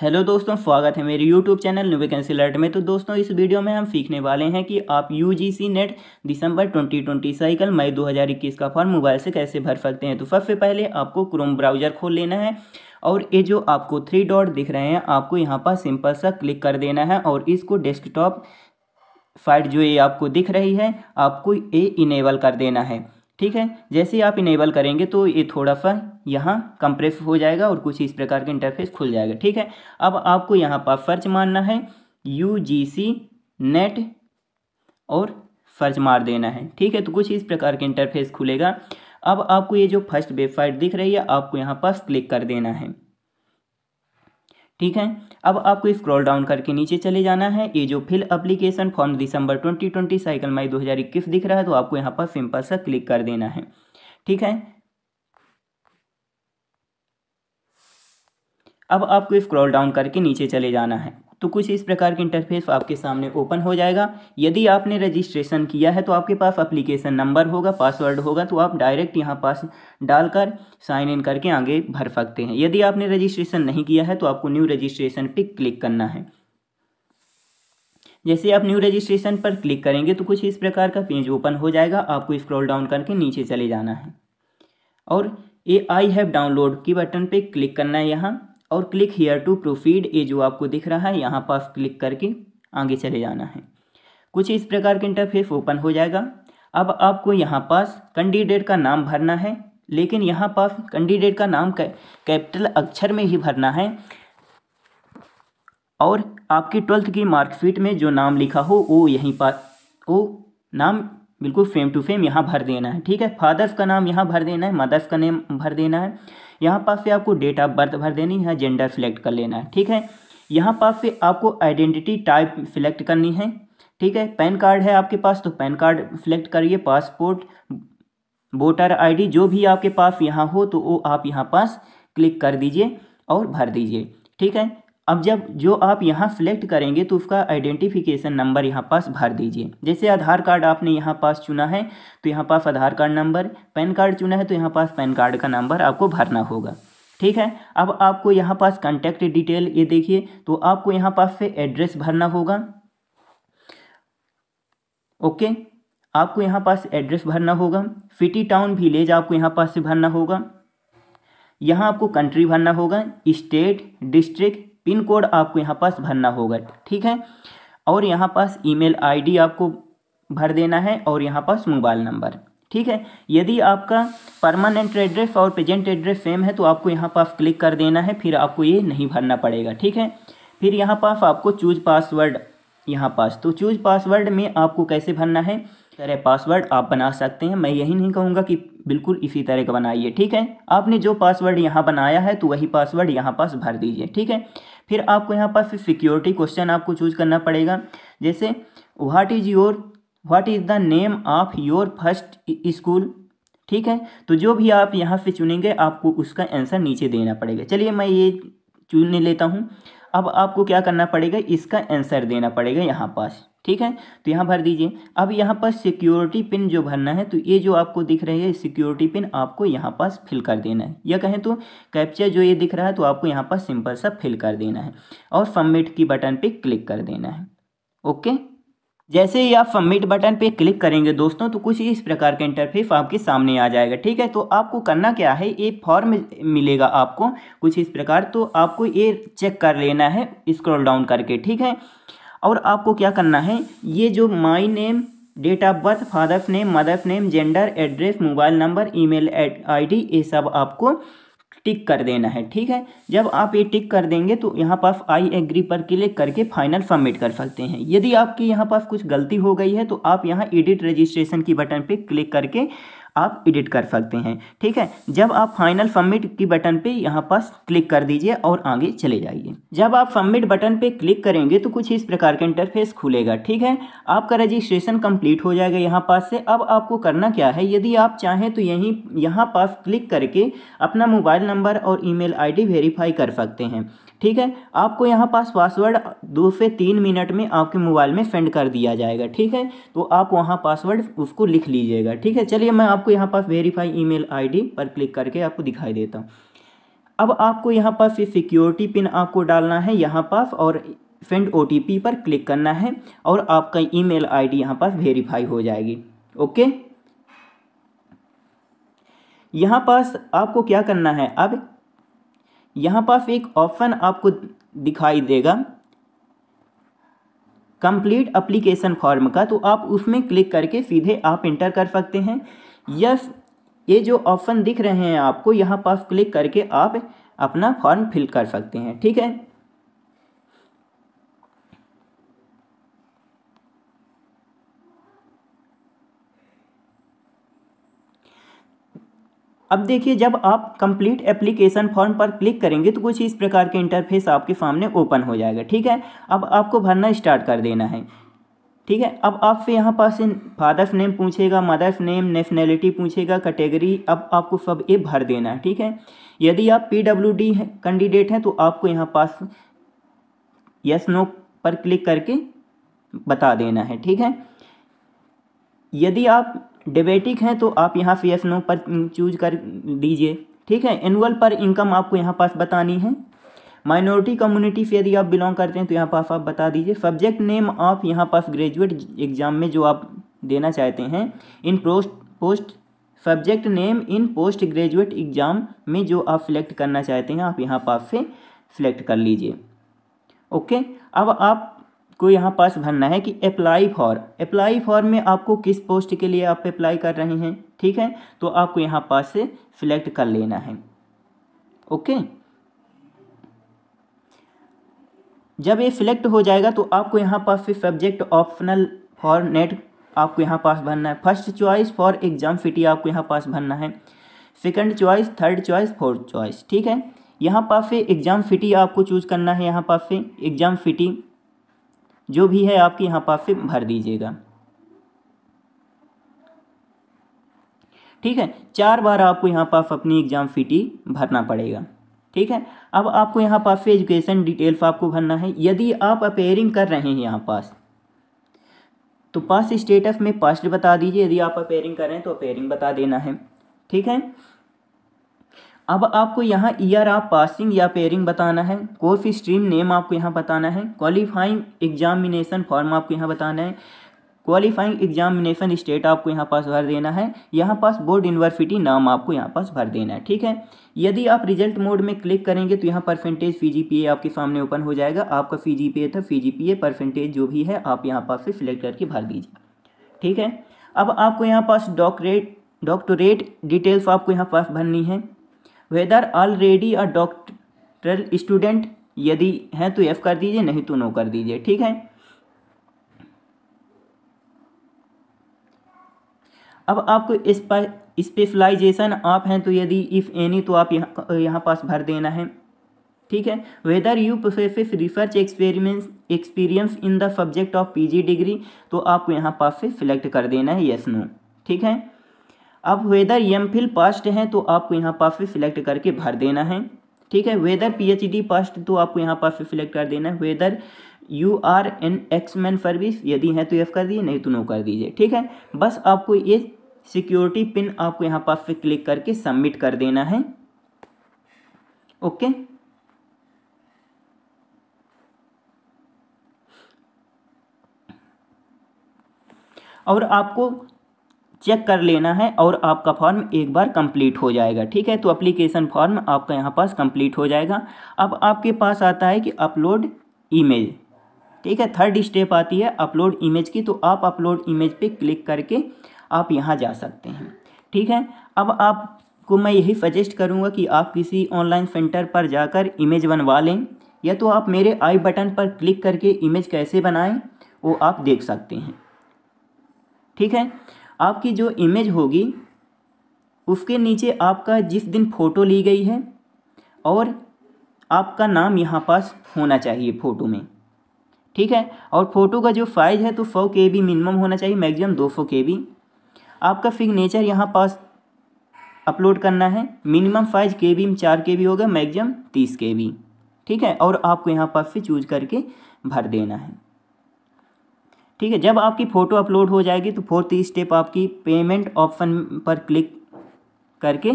hello दोस्तों स्वागत है मेरे YouTube channel new vacancy alert में तो दोस्तों इस वीडियो में हम सीखने वाले हैं कि आप यूजीसी नेट दिसंबर 2020 साइकिल मई 2021 का फॉर्म मोबाइल से कैसे भर सकते हैं तो सबसे पहले आपको क्रोम ब्राउज़र खोल लेना है और ये जो आपको थ्री डॉट दिख रहे हैं आपको यहाँ पर सिंपल सा क्लिक कर देना है और इसको डेस्कटॉप फाइट जो ये आपको दिख रही है आपको ये इनेबल कर देना है ठीक है जैसे ही आप इनेबल करेंगे तो ये थोड़ा सा यहाँ कंप्रेस हो जाएगा और कुछ इस प्रकार के इंटरफेस खुल जाएगा ठीक है अब आपको यहाँ पर फर्च मारना है यू जी सी नेट और फर्च मार देना है ठीक है तो कुछ इस प्रकार के इंटरफेस खुलेगा अब आपको ये जो फर्स्ट वेबसाइट दिख रही है आपको यहाँ पर क्लिक कर देना है ठीक है अब आपको स्क्रॉल डाउन करके नीचे चले जाना है ये जो फिल अप्लीकेशन फॉर्म दिसंबर 2020 साइकिल मई इक्कीस दिख रहा है तो आपको यहाँ पर सिंपल सा क्लिक कर देना है ठीक है अब आपको स्क्रॉल डाउन करके नीचे चले जाना है तो कुछ इस प्रकार के इंटरफेस आपके सामने ओपन हो जाएगा यदि आपने रजिस्ट्रेशन किया है तो आपके पास अप्लीकेशन नंबर होगा पासवर्ड होगा तो आप डायरेक्ट यहाँ पास डालकर साइन इन करके आगे भर सकते हैं यदि आपने रजिस्ट्रेशन नहीं किया है तो आपको न्यू रजिस्ट्रेशन पर क्लिक करना है जैसे आप न्यू रजिस्ट्रेशन पर क्लिक करेंगे तो कुछ इस प्रकार का पेज ओपन हो जाएगा आपको स्क्रॉल डाउन करके नीचे चले जाना है और ए आई हैव डाउनलोड की बटन पे क्लिक करना है यहाँ और क्लिक हेयर टू प्रोसीड ये जो आपको दिख रहा है यहाँ पास क्लिक करके आगे चले जाना है कुछ इस प्रकार के इंटरफेस ओपन हो जाएगा अब आपको यहाँ पास कैंडिडेट का नाम भरना है लेकिन यहाँ पास कैंडिडेट का नाम कैपिटल अक्षर में ही भरना है और आपकी ट्वेल्थ की मार्कशीट में जो नाम लिखा हो वो यहीं पर वो नाम बिल्कुल फेम टू फेम यहाँ भर देना है ठीक है फादर्स का नाम यहाँ भर देना है मदर्स का नेम भर देना है यहाँ पास से आपको डेट ऑफ बर्थ भर देनी है जेंडर सेलेक्ट कर लेना है ठीक है यहाँ पास से आपको आइडेंटिटी टाइप सिलेक्ट करनी है ठीक है पैन कार्ड है आपके पास तो पैन कार्ड सिलेक्ट करिए पासपोर्ट वोटर आईडी जो भी आपके पास यहाँ हो तो वो आप यहाँ पास क्लिक कर दीजिए और भर दीजिए ठीक है अब जब जो आप यहाँ सेलेक्ट करेंगे तो उसका आइडेंटिफिकेशन नंबर यहाँ पास भर दीजिए जैसे आधार कार्ड आपने यहाँ पास चुना है तो यहाँ पास Aadhaar card number pan card चुना है तो यहाँ पास पैन कार्ड का नंबर आपको भरना होगा ठीक है अब आपको यहाँ पास कंटेक्ट डिटेल ये देखिए तो आपको यहाँ पास से एड्रेस भरना होगा ओके आपको यहाँ पास एड्रेस भरना होगा सिटी टाउन विलेज आपको यहाँ पास से भरना होगा यहाँ आपको कंट्री भरना होगा स्टेट डिस्ट्रिक्ट पिन कोड आपको यहाँ पास भरना होगा ठीक है और यहाँ पास ईमेल आईडी आपको भर देना है और यहाँ पास मोबाइल नंबर ठीक है यदि आपका परमानेंट एड्रेस और प्रेजेंट एड्रेस सेम है तो आपको यहाँ पास क्लिक कर देना है फिर आपको ये नहीं भरना पड़ेगा ठीक है फिर यहाँ पास आपको चूज पासवर्ड यहाँ पास तो चूज पासवर्ड में आपको कैसे भरना है तरह पासवर्ड आप बना सकते हैं मैं यही नहीं कहूँगा कि बिल्कुल इसी तरह का बनाइए ठीक है आपने जो पासवर्ड यहाँ बनाया है तो वही पासवर्ड यहाँ पास भर दीजिए ठीक है फिर आपको यहाँ पर फिर सिक्योरिटी क्वेश्चन आपको चूज करना पड़ेगा जैसे what is your what is the name of your first school ठीक है तो जो भी आप यहाँ से चुनेंगे आपको उसका आंसर नीचे देना पड़ेगा चलिए मैं ये चुन लेता हूँ अब आपको क्या करना पड़ेगा इसका आंसर देना पड़ेगा यहाँ पास ठीक है तो यहाँ भर दीजिए अब यहाँ पर सिक्योरिटी पिन जो भरना है तो ये जो आपको दिख रही है सिक्योरिटी पिन आपको यहाँ पास फिल कर देना है या कहें तो कैप्चर जो ये दिख रहा है तो आपको यहाँ पर सिंपल सा फिल कर देना है और सबमिट की बटन पर क्लिक कर देना है ओके जैसे ही आप सबमिट बटन पे क्लिक करेंगे दोस्तों तो कुछ इस प्रकार का इंटरफेस आपके सामने आ जाएगा ठीक है तो आपको करना क्या है ये फॉर्म मिलेगा आपको कुछ इस प्रकार तो आपको ये चेक कर लेना है स्क्रॉल डाउन करके ठीक है और आपको क्या करना है ये जो my name date of birth father's name mother's name gender address mobile number email ID ये सब आपको टिक कर देना है ठीक है जब आप ये टिक कर देंगे तो यहाँ पास आई एग्री पर क्लिक करके फाइनल सबमिट कर सकते हैं यदि आपकी यहाँ पास कुछ गलती हो गई है तो आप यहाँ एडिट रजिस्ट्रेशन की बटन पर क्लिक करके आप एडिट कर सकते हैं ठीक है जब आप फाइनल सबमिट की बटन पे यहाँ पास क्लिक कर दीजिए और आगे चले जाइए जब आप सबमिट बटन पे क्लिक करेंगे तो कुछ इस प्रकार का इंटरफेस खुलेगा ठीक है आपका रजिस्ट्रेशन कंप्लीट हो जाएगा यहाँ पास से अब आपको करना क्या है यदि आप चाहें तो यहीं यहाँ पास क्लिक करके अपना मोबाइल नंबर और ई मेल वेरीफाई कर सकते हैं ठीक है आपको यहाँ पास पासवर्ड दो से तीन मिनट में आपके मोबाइल में सेंड कर दिया जाएगा ठीक है तो आप वहाँ पासवर्ड उसको लिख लीजिएगा ठीक है चलिए मैं आप आपको यहाँ पास वेरीफाई ईमेल आईडी पर क्लिक करके आपको दिखाई देता हूँ अब आपको यहाँ पास ये सिक्योरिटी पिन आपको डालना है यहाँ पास और सेंड ओ पर क्लिक करना है और आपका ईमेल आईडी यहाँ पास वेरीफाई हो जाएगी ओके यहाँ पास आपको क्या करना है अब यहाँ पास एक ऑप्शन आपको दिखाई देगा कंप्लीट अप्लीकेशन फॉर्म का तो आप उसमें क्लिक करके सीधे आप इंटर कर सकते हैं यह ये जो ऑप्शन दिख रहे हैं आपको यहाँ पर क्लिक करके आप अपना फॉर्म फिल कर सकते हैं ठीक है अब देखिए जब आप कंप्लीट एप्लीकेशन फॉर्म पर क्लिक करेंगे तो कुछ इस प्रकार के इंटरफेस आपके सामने ओपन हो जाएगा ठीक है अब आपको भरना स्टार्ट कर देना है ठीक है अब आपसे यहाँ पास फादर्स नेम पूछेगा मदर्स नेम नेशनैलिटी पूछेगा कैटेगरी अब आपको सब ये भर देना है ठीक है यदि आप पी डब्ल्यू डी कैंडिडेट हैं तो आपको यहाँ पास यस नो पर क्लिक करके बता देना है ठीक है यदि आप डिबेटिक हैं तो आप यहाँ से यस नो पर चूज कर दीजिए ठीक है एनुअल पर इनकम आपको यहाँ पास बतानी है माइनॉरिटी कम्युनिटी से यदि आप बिलोंग करते हैं तो यहाँ पास आप बता दीजिए सब्जेक्ट नेम ऑफ यहाँ पास ग्रेजुएट एग्जाम में जो आप देना चाहते हैं in post post subject name in post graduate exam में जो आप सिलेक्ट करना चाहते हैं आप यहाँ पास से सिलेक्ट कर लीजिए ओके अब आप को यहाँ पास भरना है कि अप्लाई फॉर अप्लाई फॉर में आपको किस पोस्ट के लिए आप अप्लाई कर रहे हैं ठीक है तो आपको यहाँ पास से सिलेक्ट कर लेना है ओके जब ये सिलेक्ट हो जाएगा तो आपको यहाँ पास फिर सब्जेक्ट ऑप्शनल फॉर नेट आपको यहाँ पास भरना है first choice for exam city आपको यहाँ पास भरना है second choice third choice fourth choice ठीक है यहाँ पास से एग्ज़ाम सिटी आपको चूज़ करना है यहाँ पास से एग्ज़ाम सिटी जो भी है आपके यहाँ पास से भर दीजिएगा ठीक है चार बार आपको यहाँ पास अपनी एग्ज़ाम सिटी भरना पड़ेगा ठीक है अब आपको यहाँ पास पे एजुकेशन डिटेल्स आपको भरना है यदि आप अपेयरिंग कर रहे हैं यहाँ पास तो पास स्टेटस में पास्ट बता दीजिए यदि आप अपेयरिंग कर रहे हैं तो अपेयरिंग बता देना है ठीक है अब आपको यहाँ ईयर आप पासिंग या पेयरिंग बताना है कोर्स स्ट्रीम नेम आपको यहाँ बताना है क्वालिफाइंग एग्जामिनेशन फॉर्म आपको यहाँ बताना है क्वालिफाइंग एग्जामिनेशन स्टेट आपको यहाँ पास भर देना है यहाँ पास बोर्ड यूनिवर्सिटी नाम आपको यहाँ पास भर देना है ठीक है यदि आप रिजल्ट मोड में क्लिक करेंगे तो यहाँ परसेंटेज फी जी आपके सामने ओपन हो जाएगा आपका फी जी था फी जी परसेंटेज जो भी है आप यहाँ पास से सिलेक्ट करके भर दीजिए ठीक है अब आपको यहाँ पास डॉक्टरेट डॉक्टोरेट डिटेल्स आपको यहाँ पास भरनी है whether already a doctoral student यदि हैं तो एफ़ कर दीजिए नहीं तो नो कर दीजिए ठीक है अब आपको स्पेशलाइजेशन आप हैं तो यदि इफ़ एनी तो आप यहाँ यहाँ पास भर देना है ठीक है whether you professes research experiment experience in the subject of PG degree तो आपको यहाँ पास से सिलेक्ट कर देना है यस नो ठीक है अब वेदर एम फिल पास्ट हैं तो आपको यहाँ पास से सिलेक्ट करके भर देना है ठीक है वेदर पीएचडी पास्ट तो आपको यहाँ पास से सिलेक्ट कर देना है whether you are an ex man service यदि है तो यस कर दीजिए नहीं तो नो कर दीजिए ठीक है बस आपको ये सिक्योरिटी पिन आपको यहाँ पर फिर क्लिक करके सबमिट कर देना है ओके और आपको चेक कर लेना है और आपका फॉर्म एक बार कंप्लीट हो जाएगा ठीक है तो एप्लीकेशन फॉर्म आपका यहाँ पास कंप्लीट हो जाएगा अब आपके पास आता है कि अपलोड ईमेल ठीक है थर्ड स्टेप आती है अपलोड इमेज की तो आप अपलोड इमेज पे क्लिक करके आप यहाँ जा सकते हैं ठीक है अब आपको मैं यही सजेस्ट करूँगा कि आप किसी ऑनलाइन सेंटर पर जाकर इमेज बनवा लें या तो आप मेरे आई बटन पर क्लिक करके इमेज कैसे बनाएं वो आप देख सकते हैं ठीक है आपकी जो इमेज होगी उसके नीचे आपका जिस दिन फ़ोटो ली गई है और आपका नाम यहाँ पास होना चाहिए फ़ोटो में ठीक है और फ़ोटो का जो साइज़ है तो सौ के बी मिनिमम होना चाहिए मैक्सिमम दो सौ के बी आपका सिग्नेचर यहाँ पास अपलोड करना है मिनिमम फाइव के बी में चार के बी होगा मैगजम तीस के बी ठीक है और आपको यहाँ पास से चूज करके भर देना है ठीक है जब आपकी फ़ोटो अपलोड हो जाएगी तो फोर्थ स्टेप आपकी पेमेंट ऑप्शन पर क्लिक करके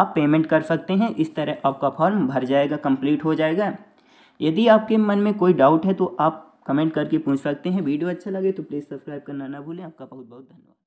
आप पेमेंट कर सकते हैं इस तरह आपका फॉर्म भर जाएगा कंप्लीट हो जाएगा यदि आपके मन में कोई डाउट है तो आप कमेंट करके पूछ सकते हैं वीडियो अच्छा लगे तो प्लीज़ सब्सक्राइब करना ना भूलें आपका बहुत बहुत धन्यवाद